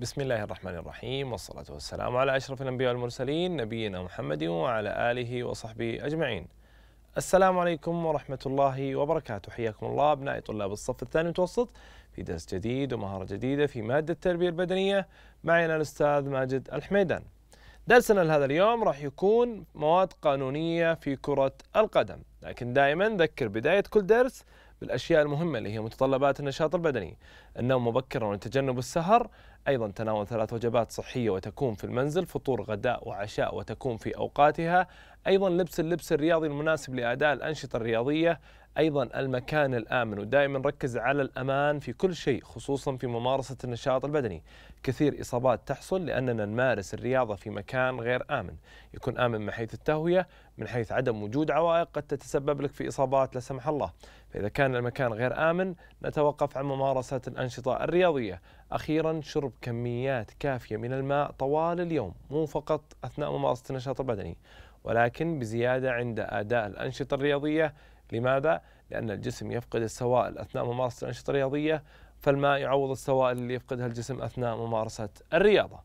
بسم الله الرحمن الرحيم والصلاة والسلام على أشرف الأنبياء والمرسلين نبينا محمد وعلى آله وصحبه أجمعين السلام عليكم ورحمة الله وبركاته حياكم الله أبنائي طلاب الصف الثاني المتوسط في درس جديد ومهارة جديدة في مادة التربية البدنية معنا الأستاذ ماجد الحميدان درسنا لهذا اليوم راح يكون مواد قانونية في كرة القدم لكن دائما ذكر بداية كل درس بالأشياء المهمة اللي هي متطلبات النشاط البدني النوم مبكرا وتجنب السهر أيضا تناول ثلاث وجبات صحية وتكون في المنزل فطور غداء وعشاء وتكون في أوقاتها أيضا لبس اللبس الرياضي المناسب لأداء الأنشطة الرياضية أيضا المكان الآمن ودائما نركز على الأمان في كل شيء خصوصا في ممارسة النشاط البدني كثير إصابات تحصل لأننا نمارس الرياضة في مكان غير آمن يكون آمن من حيث التهوية من حيث عدم وجود عوائق قد تتسبب لك في إصابات لا سمح الله فإذا كان المكان غير آمن نتوقف عن ممارسة الأنشطة الرياضية أخيرا شرب كميات كافية من الماء طوال اليوم مو فقط أثناء ممارسة النشاط البدني ولكن بزيادة عند أداء الأنشطة الرياضية لماذا؟ لأن الجسم يفقد السوائل أثناء ممارسة الأنشطة الرياضية فالماء يعوض السوائل اللي يفقدها الجسم أثناء ممارسة الرياضة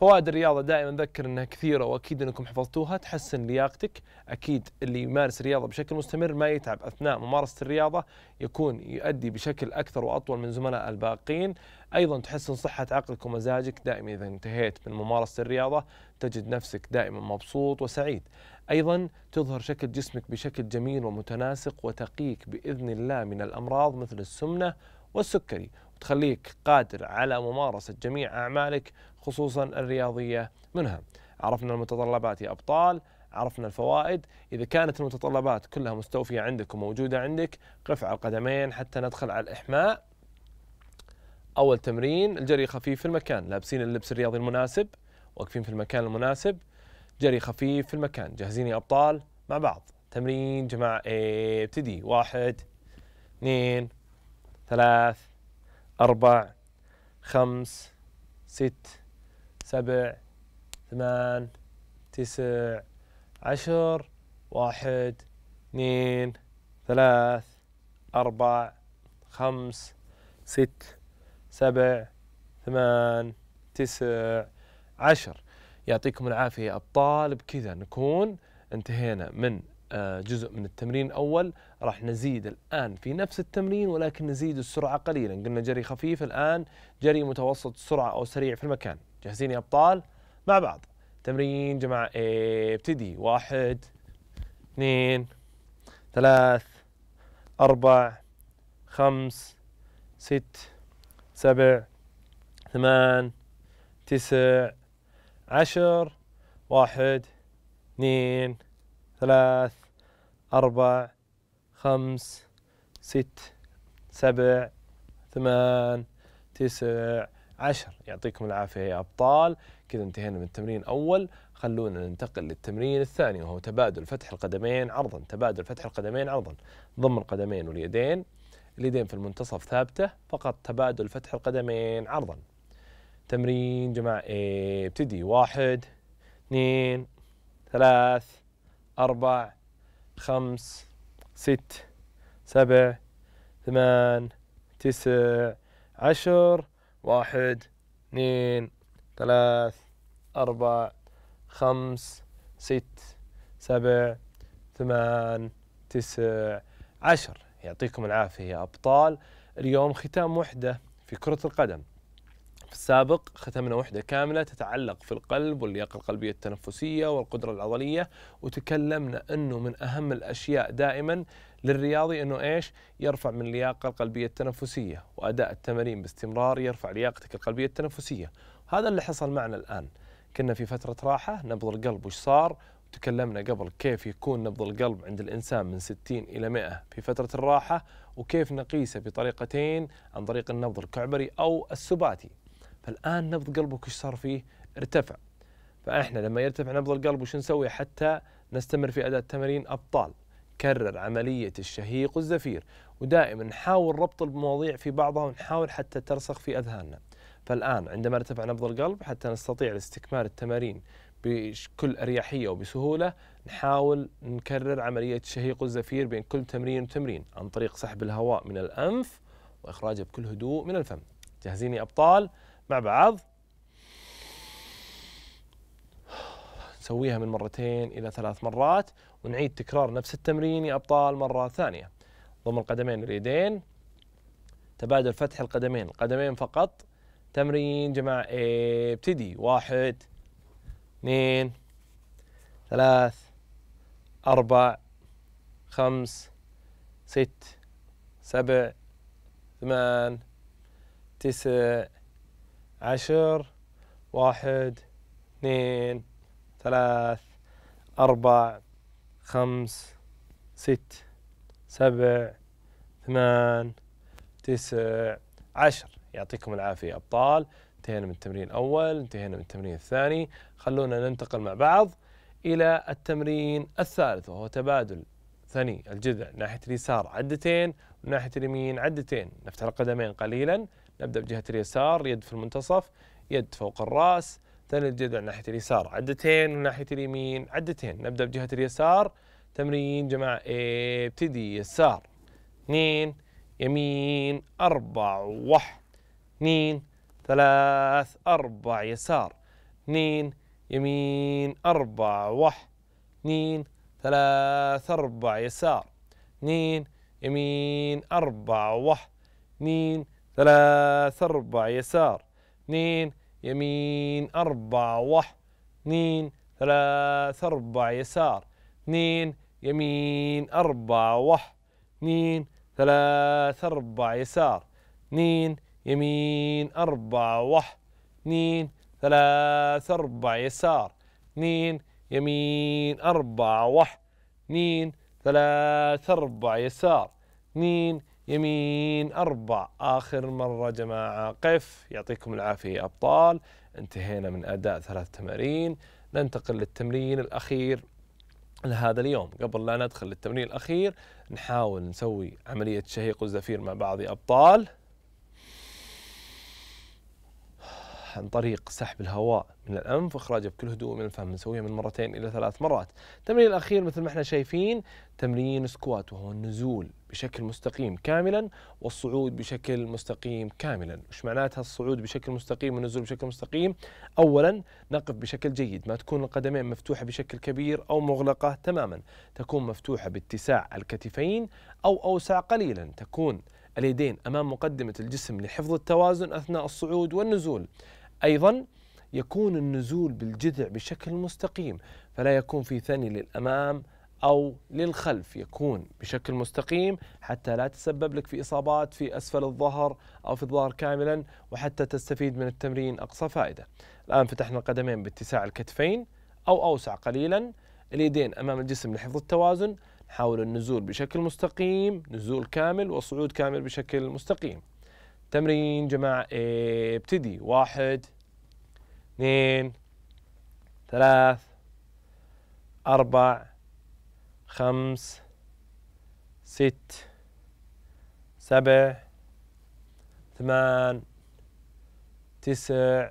فوائد الرياضة دائما أذكر أنها كثيرة وأكيد أنكم حفظتوها تحسن لياقتك أكيد اللي يمارس الرياضة بشكل مستمر ما يتعب أثناء ممارسة الرياضة يكون يؤدي بشكل أكثر وأطول من زملاء الباقين أيضا تحسن صحة عقلك ومزاجك دائما إذا انتهيت من ممارسة الرياضة تجد نفسك دائما مبسوط وسعيد أيضا تظهر شكل جسمك بشكل جميل ومتناسق وتقيك بإذن الله من الأمراض مثل السمنة والسكري وتخليك قادر على ممارسة جميع أعمالك خصوصا الرياضية منها عرفنا المتطلبات يا أبطال عرفنا الفوائد إذا كانت المتطلبات كلها مستوفية عندك وموجودة عندك قف على القدمين حتى ندخل على الإحماء أول تمرين الجري خفيف في المكان لابسين اللبس الرياضي المناسب واقفين في المكان المناسب جري خفيف في المكان جاهزين يا أبطال مع بعض تمرين جماعة ابتدي واحد اثنين ثلاث أربع خمس ست سبع ثمان تسع عشر واحد اثنين ثلاث أربع خمس ست سبع ثمان تسع عشر يعطيكم العافية يا أبطال بكذا نكون انتهينا من آه، جزء من التمرين الأول راح نزيد الآن في نفس التمرين ولكن نزيد السرعة قليلا قلنا جري خفيف الآن جري متوسط السرعة أو سريع في المكان جاهزين يا أبطال مع بعض تمرين جماعة ابتدي واحد اثنين ثلاث أربع خمس ست سبع ثمان تسع عشر واحد اثنين ثلاث أربع خمس ست سبع ثمان تسع عشر يعطيكم العافية يا أبطال كذا انتهينا من التمرين الأول خلونا ننتقل للتمرين الثاني وهو تبادل فتح القدمين عرضا تبادل فتح القدمين عرضا ضم القدمين واليدين اليدين في المنتصف ثابتة فقط تبادل فتح القدمين عرضا تمرين جماعة ابتدي واحد اثنين ثلاث أربع خمس ست سبع ثمان تسع عشر واحد اثنين ثلاث أربع خمس ست سبع ثمان تسع عشر يعطيكم العافية يا أبطال اليوم ختام وحدة في كرة القدم في السابق ختمنا وحدة كاملة تتعلق في القلب واللياقة القلبية التنفسية والقدرة العضلية وتكلمنا أنه من أهم الأشياء دائما للرياضي أنه إيش يرفع من اللياقة القلبية التنفسية وأداء التمارين باستمرار يرفع لياقتك القلبية التنفسية هذا اللي حصل معنا الآن كنا في فترة راحة نبض القلب وش صار تكلمنا قبل كيف يكون نبض القلب عند الإنسان من 60 إلى 100 في فترة الراحة وكيف نقيسه بطريقتين عن طريق النبض الكعبري أو السباتي فالآن نبض قلبك ايش صار فيه؟ ارتفع فاحنا لما يرتفع نبض القلب وش نسوي حتى نستمر في اداء التمارين ابطال كرر عمليه الشهيق والزفير ودائما نحاول ربط المواضيع في بعضها ونحاول حتى ترسخ في اذهاننا فالان عندما ارتفع نبض القلب حتى نستطيع استكمال التمارين بكل اريحيه وبسهوله نحاول نكرر عمليه الشهيق والزفير بين كل تمرين وتمرين عن طريق سحب الهواء من الانف واخراجه بكل هدوء من الفم جاهزين يا ابطال مع بعض نسويها من مرتين إلى ثلاث مرات ونعيد تكرار نفس التمرين يا أبطال مرة ثانية ضم القدمين واليدين تبادل فتح القدمين القدمين فقط تمرين جماعة ابتدي واحد اثنين ثلاث أربع خمس ست سبع ثمان تسع عشر واحد اثنين ثلاث أربع خمس ست سبع ثمان تسع عشر يعطيكم العافية أبطال انتهينا من التمرين الأول انتهينا من التمرين الثاني خلونا ننتقل مع بعض إلى التمرين الثالث وهو تبادل ثني الجذع ناحية اليسار عدتين وناحية اليمين عدتين نفتح القدمين قليلا نبدا بجهه اليسار يد في المنتصف يد فوق الراس ثاني الجذع ناحيه اليسار عدتين وناحيه اليمين عدتين نبدا بجهه اليسار تمرين جماعه ابتدي يسار اثنين يمين أربع واحد اثنين ثلاث أربع يسار اثنين يمين أربع واحد اثنين ثلاث أربع يسار اثنين يمين أربع واحد اثنين ثلاث أربع يسار اثنين يمين أربع واحد اثنين ثلاث أربع يسار اثنين يمين أربع واحد اثنين ثلاث أربع يسار اثنين يمين أربع واحد اثنين ثلاث أربع يسار اثنين يمين أربع واحد اثنين ثلاث أربع يسار اثنين يمين أربع آخر مرة جماعة قف يعطيكم العافية يا أبطال انتهينا من أداء ثلاث تمارين ننتقل للتمرين الأخير لهذا اليوم قبل لا ندخل للتمرين الأخير نحاول نسوي عملية شهيق والزفير مع بعض يا أبطال عن طريق سحب الهواء من الأنف واخراجه بكل هدوء من الفم نسويها من مرتين إلى ثلاث مرات التمرين الأخير مثل ما احنا شايفين تمرين سكوات وهو النزول بشكل مستقيم كاملا والصعود بشكل مستقيم كاملا وش معناتها الصعود بشكل مستقيم والنزول بشكل مستقيم أولا نقف بشكل جيد ما تكون القدمين مفتوحة بشكل كبير أو مغلقة تماما تكون مفتوحة باتساع الكتفين أو أوسع قليلا تكون اليدين أمام مقدمة الجسم لحفظ التوازن أثناء الصعود والنزول أيضا يكون النزول بالجذع بشكل مستقيم فلا يكون في ثني للأمام أو للخلف يكون بشكل مستقيم حتى لا تسبب لك في إصابات في أسفل الظهر أو في الظهر كاملا وحتى تستفيد من التمرين أقصى فائدة الآن فتحنا القدمين باتساع الكتفين أو أوسع قليلا اليدين أمام الجسم لحفظ التوازن نحاول النزول بشكل مستقيم نزول كامل وصعود كامل بشكل مستقيم تمرين جماعة آه، ابتدي واحد اثنين ثلاث أربع خمس ست سبع ثمان تسع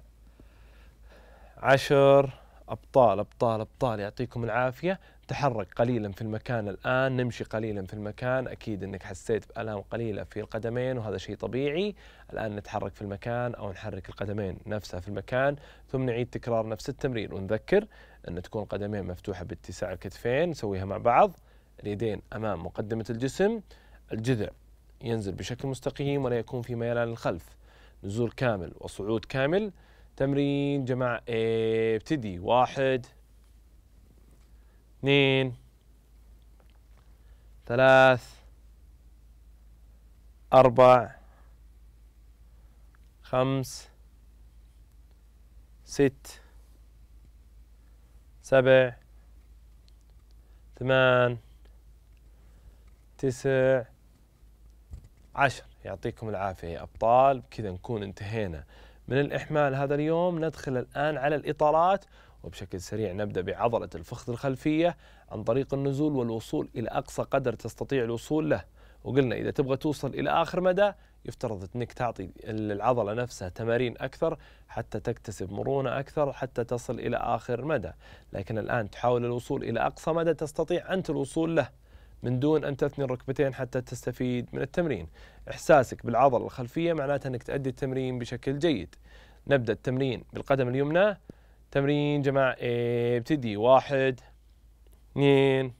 عشر أبطال أبطال أبطال يعطيكم العافية تحرك قليلا في المكان الآن نمشي قليلا في المكان أكيد أنك حسيت بألام قليلة في القدمين وهذا شيء طبيعي الآن نتحرك في المكان أو نحرك القدمين نفسها في المكان ثم نعيد تكرار نفس التمرين ونذكر أن تكون القدمين مفتوحة باتساع الكتفين نسويها مع بعض اليدين أمام مقدمة الجسم الجذع ينزل بشكل مستقيم ولا يكون في ميلان للخلف نزول كامل وصعود كامل تمرين جماعة إيه، ابتدي واحد اثنين ثلاث أربع خمس ست سبع ثمان تسع عشر يعطيكم العافية يا أبطال بكذا نكون انتهينا من الإحمال هذا اليوم ندخل الآن على الإطارات وبشكل سريع نبدأ بعضلة الفخذ الخلفية عن طريق النزول والوصول إلى أقصى قدر تستطيع الوصول له وقلنا إذا تبغى توصل إلى آخر مدى يفترض أنك تعطي العضلة نفسها تمارين أكثر حتى تكتسب مرونة أكثر حتى تصل إلى آخر مدى لكن الآن تحاول الوصول إلى أقصى مدى تستطيع أنت الوصول له من دون أن تثني الركبتين حتى تستفيد من التمرين إحساسك بالعضلة الخلفية معناته أنك تؤدي التمرين بشكل جيد نبدأ التمرين بالقدم اليمنى تمرين جماعة ابتدي واحد اثنين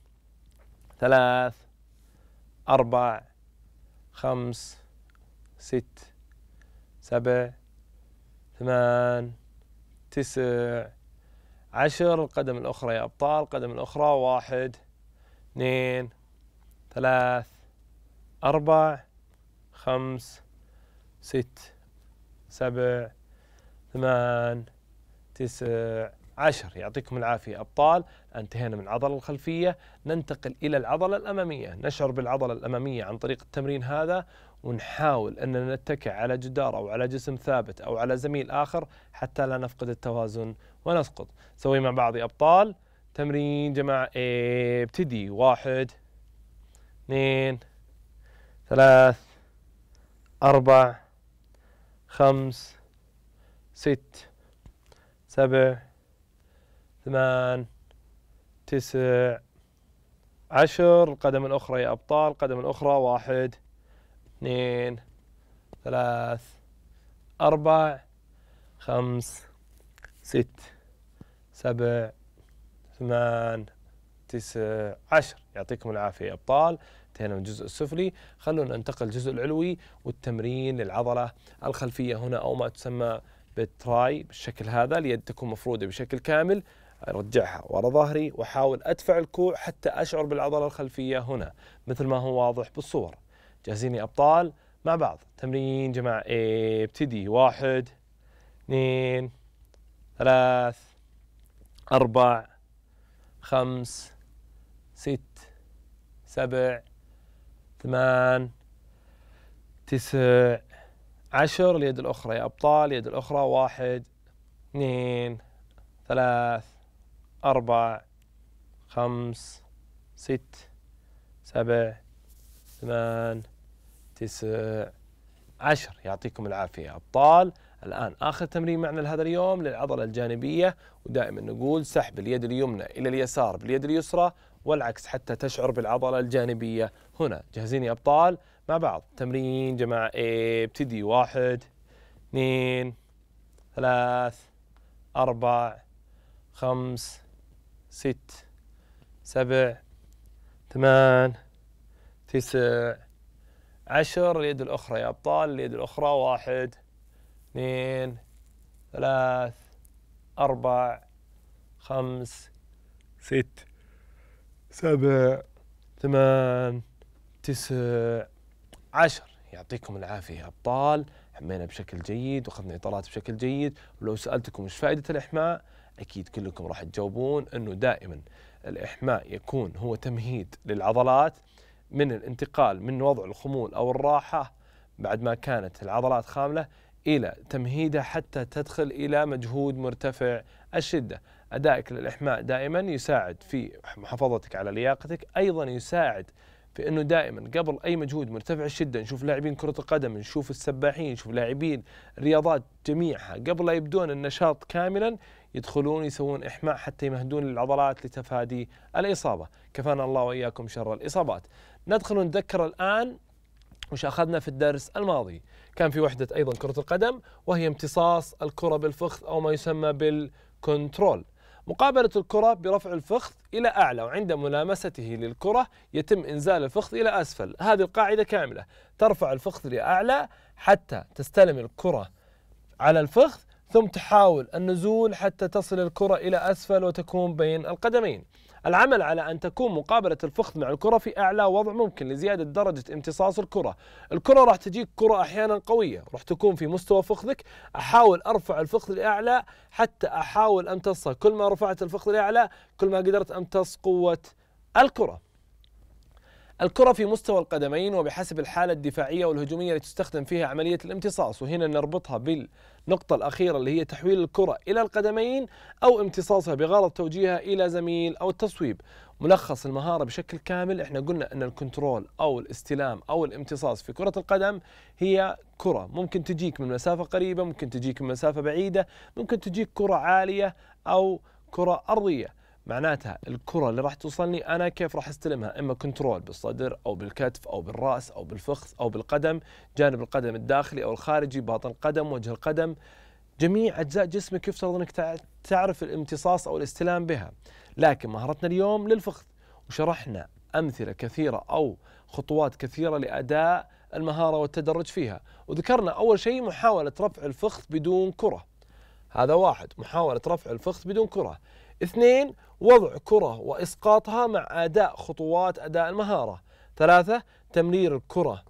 ثلاث أربع خمس ست سبع ثمان تسع عشر القدم الأخرى يا أبطال القدم الأخرى واحد اثنين ثلاث أربع خمس ست سبع ثمان تسع عشر يعطيكم العافية أبطال انتهينا من العضلة الخلفية ننتقل إلى العضلة الأمامية نشعر بالعضلة الأمامية عن طريق التمرين هذا ونحاول أننا نتكع على جدار أو على جسم ثابت أو على زميل آخر حتى لا نفقد التوازن ونسقط سوي مع بعض أبطال تمرين جماعة ابتدي واحد اثنين ثلاث أربع خمس ست سبع ثمان تسع عشر القدم الأخرى يا أبطال القدم الأخرى واحد اثنين ثلاث أربع خمس ست سبع ثمان تسع عشر يعطيكم العافية يا أبطال انتهينا من الجزء السفلي خلونا ننتقل للجزء العلوي والتمرين للعضلة الخلفية هنا أو ما تسمى بالتراي بالشكل هذا اليد تكون مفرودة بشكل كامل ارجعها ورا ظهري واحاول ادفع الكوع حتى اشعر بالعضله الخلفيه هنا مثل ما هو واضح بالصور جاهزين يا ابطال مع بعض تمرين جماعه ابتدي واحد اثنين ثلاث اربع خمس ست سبع ثمان تسع عشر اليد الأخرى يا أبطال اليد الأخرى واحد اثنين ثلاث أربع خمس ست سبع ثمان تسع عشر يعطيكم العافية يا أبطال الآن آخر تمرين معنا لهذا اليوم للعضلة الجانبية ودائما نقول سحب اليد اليمنى إلى اليسار باليد اليسرى والعكس حتى تشعر بالعضلة الجانبية هنا جاهزين يا أبطال مع بعض تمرين جماعة ابتدي واحد اثنين ثلاث أربع خمس ست سبع ثمان تسع عشر اليد الأخرى يا أبطال اليد الأخرى واحد اثنين ثلاث أربع خمس ست سبع ثمان تسع عشر يعطيكم العافية يا أبطال حمينا بشكل جيد وأخذنا إطارات بشكل جيد ولو سألتكم إيش فائدة الإحماء أكيد كلكم راح تجاوبون أنه دائما الإحماء يكون هو تمهيد للعضلات من الانتقال من وضع الخمول أو الراحة بعد ما كانت العضلات خاملة إلى تمهيدها حتى تدخل إلى مجهود مرتفع الشدة أدائك للإحماء دائما يساعد في محافظتك على لياقتك أيضا يساعد في أنه دائما قبل أي مجهود مرتفع الشدة نشوف لاعبين كرة القدم نشوف السباحين نشوف لاعبين رياضات جميعها قبل لا يبدون النشاط كاملا يدخلون يسوون إحماء حتى يمهدون للعضلات لتفادي الإصابة كفانا الله وإياكم شر الإصابات ندخل ونتذكر الآن وش أخذنا في الدرس الماضي كان في وحدة أيضا كرة القدم وهي امتصاص الكرة بالفخذ أو ما يسمى بالكنترول مقابلة الكرة برفع الفخذ إلى أعلى وعند ملامسته للكرة يتم إنزال الفخذ إلى أسفل هذه القاعدة كاملة ترفع الفخذ لأعلى حتى تستلم الكرة على الفخذ ثم تحاول النزول حتى تصل الكرة إلى أسفل وتكون بين القدمين العمل على أن تكون مقابلة الفخذ مع الكرة في أعلى وضع ممكن لزيادة درجة امتصاص الكرة الكرة راح تجيك كرة أحيانا قوية راح تكون في مستوى فخذك أحاول أرفع الفخذ لأعلى حتى أحاول أمتصها كل ما رفعت الفخذ لأعلى كل ما قدرت أمتص قوة الكرة الكرة في مستوى القدمين وبحسب الحالة الدفاعية والهجومية التي تستخدم فيها عملية الامتصاص وهنا نربطها بالنقطة الأخيرة اللي هي تحويل الكرة إلى القدمين أو امتصاصها بغرض توجيهها إلى زميل أو التصويب ملخص المهارة بشكل كامل احنا قلنا أن الكنترول أو الاستلام أو الامتصاص في كرة القدم هي كرة ممكن تجيك من مسافة قريبة ممكن تجيك من مسافة بعيدة ممكن تجيك كرة عالية أو كرة أرضية معناتها الكرة اللي راح توصلني أنا كيف راح استلمها إما كنترول بالصدر أو بالكتف أو بالرأس أو بالفخذ أو بالقدم جانب القدم الداخلي أو الخارجي باطن القدم وجه القدم جميع أجزاء جسمك يفترض أنك تعرف الامتصاص أو الاستلام بها لكن مهارتنا اليوم للفخذ وشرحنا أمثلة كثيرة أو خطوات كثيرة لأداء المهارة والتدرج فيها وذكرنا أول شيء محاولة رفع الفخذ بدون كرة هذا واحد محاولة رفع الفخذ بدون كرة اثنين وضع كرة وإسقاطها مع أداء خطوات أداء المهارة ثلاثة تمرير الكرة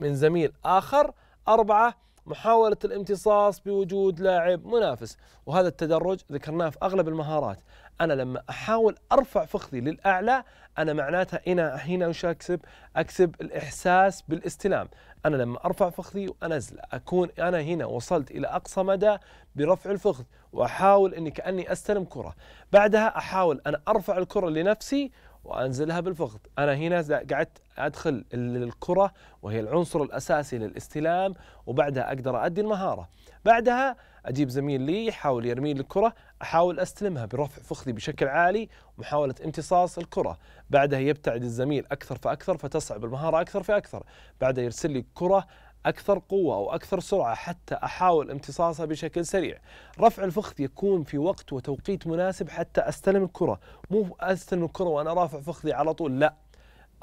من زميل آخر أربعة محاولة الامتصاص بوجود لاعب منافس وهذا التدرج ذكرناه في أغلب المهارات أنا لما أحاول أرفع فخذي للأعلى انا معناتها هنا هنا وش اكسب؟ اكسب الاحساس بالاستلام، انا لما ارفع فخذي وانزله اكون انا هنا وصلت الى اقصى مدى برفع الفخذ واحاول اني كاني استلم كره، بعدها احاول انا ارفع الكره لنفسي وانزلها بالفخذ، انا هنا قعدت ادخل الكره وهي العنصر الاساسي للاستلام وبعدها اقدر ادي المهاره، بعدها اجيب زميل لي يحاول يرمي لي الكره احاول استلمها برفع فخذي بشكل عالي ومحاوله امتصاص الكره بعدها يبتعد الزميل اكثر فاكثر فتصعب المهاره اكثر فاكثر بعدها يرسل لي كره أكثر قوة أو أكثر سرعة حتى أحاول امتصاصها بشكل سريع رفع الفخذ يكون في وقت وتوقيت مناسب حتى أستلم الكرة مو أستلم الكرة وأنا رافع فخذي على طول لا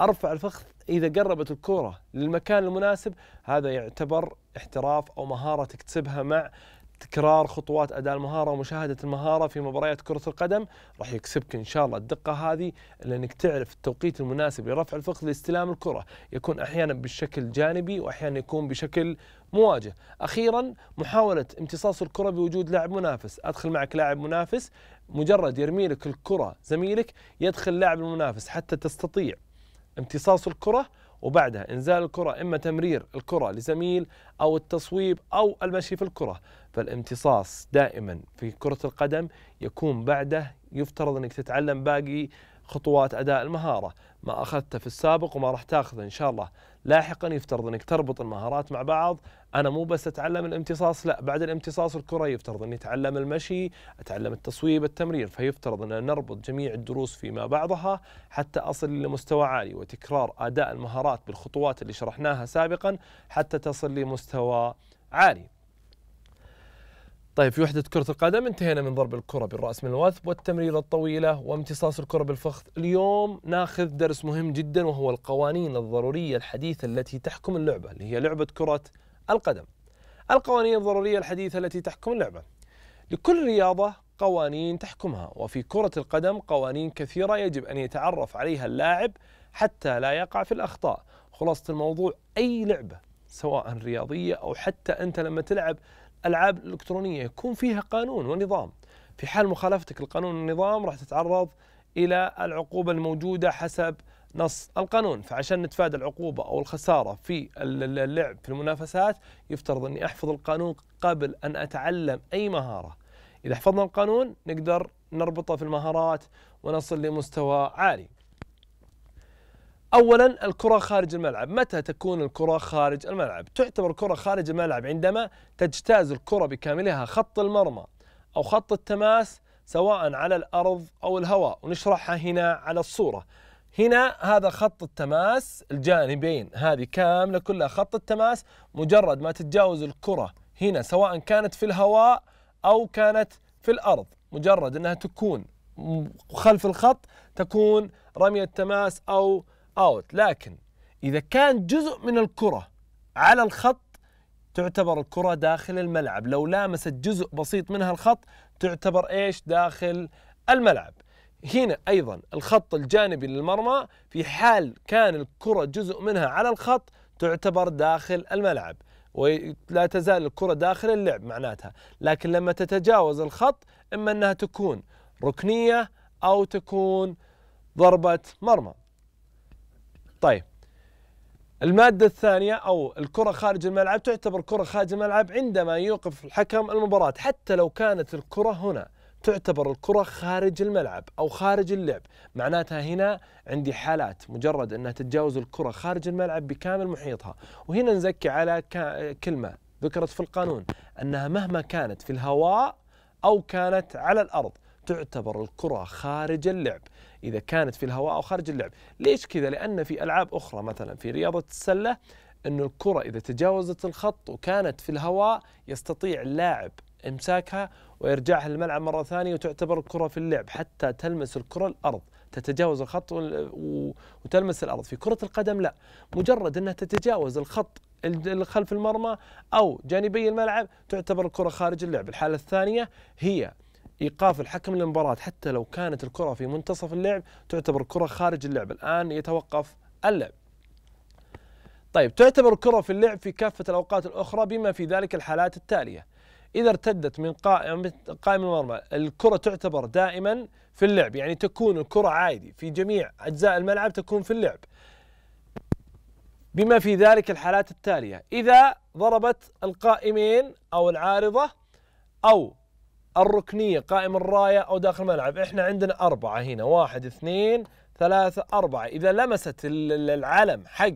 أرفع الفخذ إذا قربت الكرة للمكان المناسب هذا يعتبر احتراف أو مهارة تكتسبها مع تكرار خطوات اداء المهاره ومشاهده المهاره في مباريات كره القدم راح يكسبك ان شاء الله الدقه هذه لانك تعرف التوقيت المناسب لرفع الفخذ لاستلام الكره يكون احيانا بشكل جانبي واحيانا يكون بشكل مواجه اخيرا محاوله امتصاص الكره بوجود لاعب منافس ادخل معك لاعب منافس مجرد يرمي لك الكره زميلك يدخل لاعب المنافس حتى تستطيع امتصاص الكره وبعدها انزال الكره اما تمرير الكره لزميل او التصويب او المشي في الكره فالامتصاص دائما في كرة القدم يكون بعده يفترض أنك تتعلم باقي خطوات أداء المهارة ما أخذته في السابق وما راح تاخذه إن شاء الله لاحقا يفترض أنك تربط المهارات مع بعض أنا مو بس أتعلم الامتصاص لا بعد الامتصاص الكرة يفترض أني أتعلم المشي أتعلم التصويب التمرير فيفترض أن نربط جميع الدروس فيما بعضها حتى أصل لمستوى عالي وتكرار أداء المهارات بالخطوات اللي شرحناها سابقا حتى تصل لمستوى عالي طيب في وحدة كرة القدم انتهينا من ضرب الكرة بالرأس من الوثب والتمريرة الطويلة وامتصاص الكرة بالفخذ اليوم ناخذ درس مهم جدا وهو القوانين الضرورية الحديثة التي تحكم اللعبة اللي هي لعبة كرة القدم القوانين الضرورية الحديثة التي تحكم اللعبة لكل رياضة قوانين تحكمها وفي كرة القدم قوانين كثيرة يجب أن يتعرف عليها اللاعب حتى لا يقع في الأخطاء خلاصة الموضوع أي لعبة سواء رياضية أو حتى أنت لما تلعب الألعاب الإلكترونية يكون فيها قانون ونظام في حال مخالفتك القانون والنظام راح تتعرض إلى العقوبة الموجودة حسب نص القانون فعشان نتفادى العقوبة أو الخسارة في اللعب في المنافسات يفترض أني أحفظ القانون قبل أن أتعلم أي مهارة إذا حفظنا القانون نقدر نربطه في المهارات ونصل لمستوى عالي اولا الكره خارج الملعب متى تكون الكره خارج الملعب تعتبر الكره خارج الملعب عندما تجتاز الكره بكاملها خط المرمى او خط التماس سواء على الارض او الهواء ونشرحها هنا على الصوره هنا هذا خط التماس الجانبين هذه كامله كلها خط التماس مجرد ما تتجاوز الكره هنا سواء كانت في الهواء او كانت في الارض مجرد انها تكون خلف الخط تكون رميه تماس او اوت لكن اذا كان جزء من الكره على الخط تعتبر الكرة داخل الملعب لو لامست جزء بسيط منها الخط تعتبر ايش داخل الملعب هنا ايضا الخط الجانبي للمرمى في حال كان الكرة جزء منها على الخط تعتبر داخل الملعب ولا تزال الكرة داخل اللعب معناتها لكن لما تتجاوز الخط اما انها تكون ركنية او تكون ضربة مرمى طيب المادة الثانية أو الكرة خارج الملعب تعتبر كرة خارج الملعب عندما يوقف الحكم المباراة حتى لو كانت الكرة هنا تعتبر الكرة خارج الملعب أو خارج اللعب معناتها هنا عندي حالات مجرد أنها تتجاوز الكرة خارج الملعب بكامل محيطها وهنا نزكي على كلمة ذكرت في القانون أنها مهما كانت في الهواء أو كانت على الأرض تعتبر الكرة خارج اللعب إذا كانت في الهواء أو خارج اللعب ليش كذا؟ لأن في ألعاب أخرى مثلا في رياضة السلة أن الكرة إذا تجاوزت الخط وكانت في الهواء يستطيع اللاعب إمساكها ويرجعها للملعب مرة ثانية وتعتبر الكرة في اللعب حتى تلمس الكرة الأرض تتجاوز الخط وتلمس الأرض في كرة القدم لا مجرد أنها تتجاوز الخط خلف المرمى أو جانبي الملعب تعتبر الكرة خارج اللعب الحالة الثانية هي ايقاف الحكم للمباراه حتى لو كانت الكره في منتصف اللعب تعتبر كره خارج اللعب الان يتوقف اللعب طيب تعتبر الكره في اللعب في كافه الاوقات الاخرى بما في ذلك الحالات التاليه اذا ارتدت من قائم قائم المرمى الكره تعتبر دائما في اللعب يعني تكون الكره عادي في جميع اجزاء الملعب تكون في اللعب بما في ذلك الحالات التاليه اذا ضربت القائمين او العارضه او الركنيه قائم الرايه او داخل الملعب احنا عندنا اربعه هنا واحد اثنين ثلاثه اربعه اذا لمست العلم حق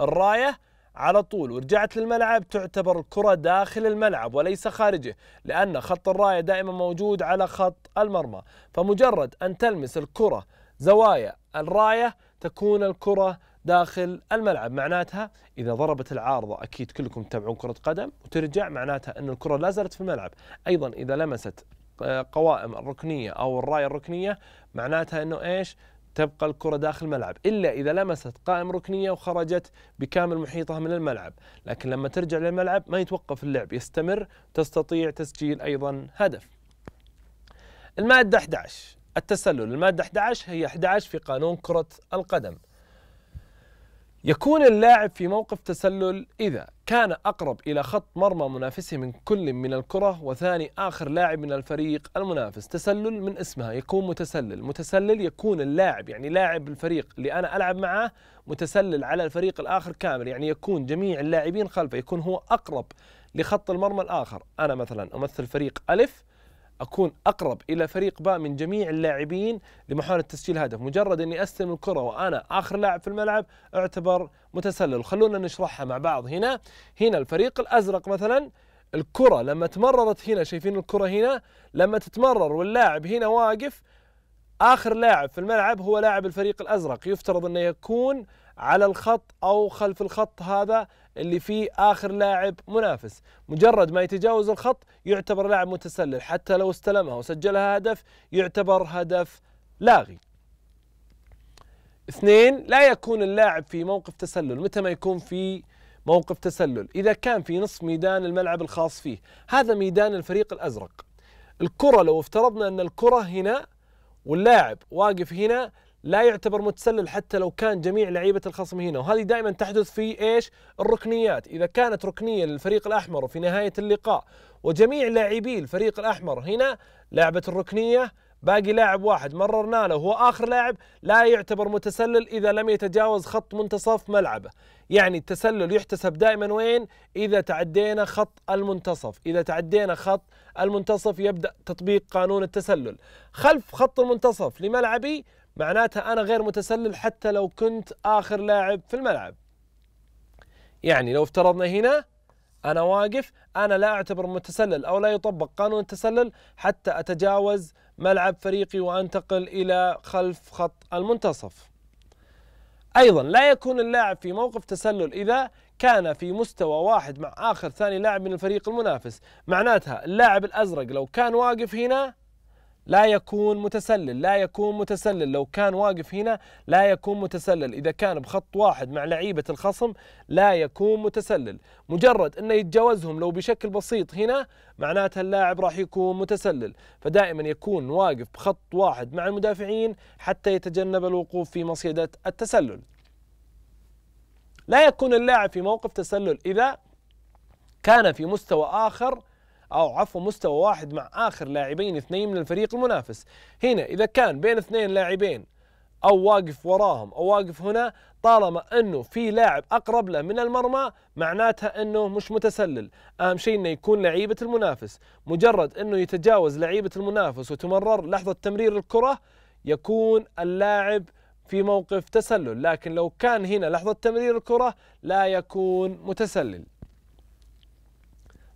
الرايه على طول ورجعت للملعب تعتبر الكرة داخل الملعب وليس خارجه لأن خط الراية دائما موجود على خط المرمى فمجرد أن تلمس الكرة زوايا الراية تكون الكرة داخل الملعب معناتها إذا ضربت العارضة أكيد كلكم تتابعون كرة قدم وترجع معناتها أن الكرة لا زالت في الملعب أيضا إذا لمست آه، قوائم الركنية أو الراية الركنية معناتها أنه إيش تبقى الكرة داخل الملعب إلا إذا لمست قائم ركنية وخرجت بكامل محيطها من الملعب لكن لما ترجع للملعب ما يتوقف اللعب يستمر تستطيع تسجيل أيضا هدف المادة 11 التسلل المادة 11 هي 11 في قانون كرة القدم يكون اللاعب في موقف تسلل إذا كان أقرب إلى خط مرمى منافسه من كل من الكرة وثاني آخر لاعب من الفريق المنافس تسلل من اسمها يكون متسلل متسلل يكون اللاعب يعني لاعب الفريق اللي أنا ألعب معه متسلل على الفريق الآخر كامل يعني يكون جميع اللاعبين خلفه يكون هو أقرب لخط المرمى الآخر أنا مثلا أمثل فريق ألف اكون اقرب الى فريق باء من جميع اللاعبين لمحاوله تسجيل هدف مجرد اني استلم الكره وانا اخر لاعب في الملعب اعتبر متسلل خلونا نشرحها مع بعض هنا هنا الفريق الازرق مثلا الكره لما تمررت هنا شايفين الكره هنا لما تتمرر واللاعب هنا واقف اخر لاعب في الملعب هو لاعب الفريق الازرق يفترض انه يكون على الخط او خلف الخط هذا اللي فيه اخر لاعب منافس، مجرد ما يتجاوز الخط يعتبر لاعب متسلل حتى لو استلمها وسجلها هدف يعتبر هدف لاغي. اثنين لا يكون اللاعب في موقف تسلل، متى ما يكون في موقف تسلل؟ اذا كان في نصف ميدان الملعب الخاص فيه، هذا ميدان الفريق الازرق. الكرة لو افترضنا ان الكرة هنا واللاعب واقف هنا لا يعتبر متسلل حتى لو كان جميع لعيبه الخصم هنا وهذه دائما تحدث في ايش الركنيات اذا كانت ركنيه للفريق الاحمر وفي نهايه اللقاء وجميع لاعبي الفريق الاحمر هنا لعبه الركنيه باقي لاعب واحد مررنا له هو اخر لاعب لا يعتبر متسلل اذا لم يتجاوز خط منتصف ملعبه يعني التسلل يحتسب دائما وين اذا تعدينا خط المنتصف اذا تعدينا خط المنتصف يبدا تطبيق قانون التسلل خلف خط المنتصف لملعبي معناتها أنا غير متسلل حتى لو كنت آخر لاعب في الملعب يعني لو افترضنا هنا أنا واقف أنا لا أعتبر متسلل أو لا يطبق قانون التسلل حتى أتجاوز ملعب فريقي وأنتقل إلى خلف خط المنتصف أيضا لا يكون اللاعب في موقف تسلل إذا كان في مستوى واحد مع آخر ثاني لاعب من الفريق المنافس معناتها اللاعب الأزرق لو كان واقف هنا لا يكون متسلل لا يكون متسلل لو كان واقف هنا لا يكون متسلل إذا كان بخط واحد مع لعيبة الخصم لا يكون متسلل مجرد أنه يتجاوزهم لو بشكل بسيط هنا معناتها اللاعب راح يكون متسلل فدائما يكون واقف بخط واحد مع المدافعين حتى يتجنب الوقوف في مصيدة التسلل لا يكون اللاعب في موقف تسلل إذا كان في مستوى آخر أو عفوا مستوى واحد مع آخر لاعبين اثنين من الفريق المنافس هنا إذا كان بين اثنين لاعبين أو واقف وراهم أو واقف هنا طالما أنه في لاعب أقرب له من المرمى معناتها أنه مش متسلل أهم شيء أنه يكون لعيبة المنافس مجرد أنه يتجاوز لعيبة المنافس وتمرر لحظة تمرير الكرة يكون اللاعب في موقف تسلل لكن لو كان هنا لحظة تمرير الكرة لا يكون متسلل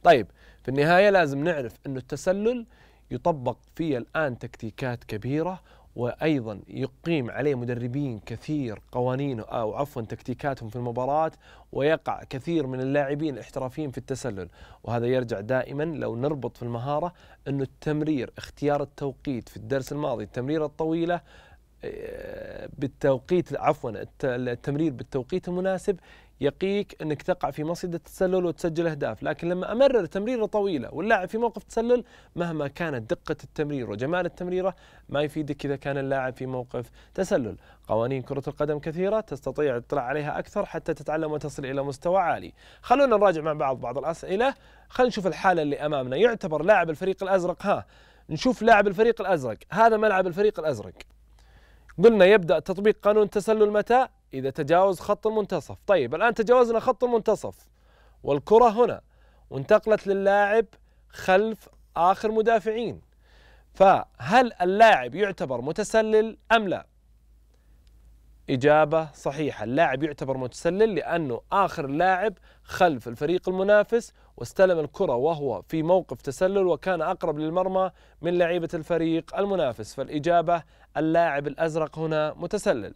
طيب في النهاية لازم نعرف أن التسلل يطبق فيه الآن تكتيكات كبيرة وايضا يقيم عليه مدربين كثير قوانين او عفوا تكتيكاتهم في المباراه ويقع كثير من اللاعبين الاحترافيين في التسلل وهذا يرجع دائما لو نربط في المهاره انه التمرير اختيار التوقيت في الدرس الماضي التمريره الطويله آه، بالتوقيت عفوا التمرير بالتوقيت المناسب يقيك انك تقع في مصيده التسلل وتسجل اهداف، لكن لما امرر تمريره طويله واللاعب في موقف تسلل مهما كانت دقه التمرير وجمال التمريره ما يفيدك اذا كان اللاعب في موقف تسلل، قوانين كره القدم كثيره تستطيع الاطلاع عليها اكثر حتى تتعلم وتصل الى مستوى عالي. خلونا نراجع مع بعض بعض الاسئله، خلينا نشوف الحاله اللي امامنا، يعتبر لاعب الفريق الازرق ها نشوف لاعب الفريق الازرق، هذا ملعب الفريق الازرق. قلنا يبدأ تطبيق قانون التسلل متى؟ إذا تجاوز خط المنتصف طيب الآن تجاوزنا خط المنتصف والكرة هنا وانتقلت للاعب خلف آخر مدافعين فهل اللاعب يعتبر متسلل أم لا؟ إجابة صحيحة اللاعب يعتبر متسلل لأنه آخر لاعب خلف الفريق المنافس واستلم الكرة وهو في موقف تسلل وكان أقرب للمرمى من لعيبة الفريق المنافس فالإجابة اللاعب الأزرق هنا متسلل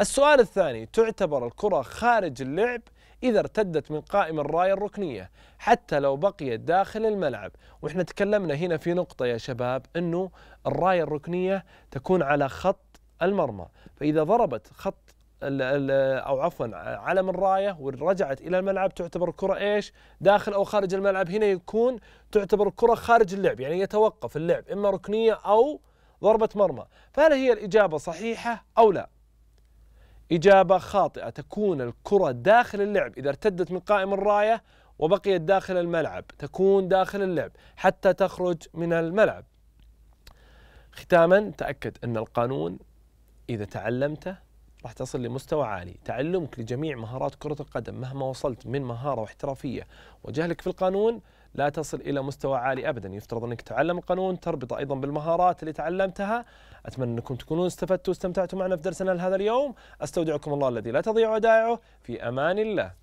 السؤال الثاني تعتبر الكرة خارج اللعب إذا ارتدت من قائم الراية الركنية حتى لو بقيت داخل الملعب وإحنا تكلمنا هنا في نقطة يا شباب أنه الراية الركنية تكون على خط المرمى فإذا ضربت خط او عفوا علم الرايه ورجعت الى الملعب تعتبر كره ايش؟ داخل او خارج الملعب هنا يكون تعتبر كره خارج اللعب يعني يتوقف اللعب اما ركنيه او ضربه مرمى، فهل هي الاجابه صحيحه او لا؟ اجابه خاطئه تكون الكره داخل اللعب اذا ارتدت من قائم الرايه وبقيت داخل الملعب تكون داخل اللعب حتى تخرج من الملعب. ختاما تاكد ان القانون اذا تعلمته راح تصل لمستوى عالي تعلمك لجميع مهارات كرة القدم مهما وصلت من مهارة واحترافية وجهلك في القانون لا تصل إلى مستوى عالي أبدا يفترض أنك تتعلم القانون تربط أيضا بالمهارات اللي تعلمتها أتمنى أنكم تكونوا استفدتوا واستمتعتوا معنا في درسنا لهذا اليوم أستودعكم الله الذي لا تضيع ودائعه في أمان الله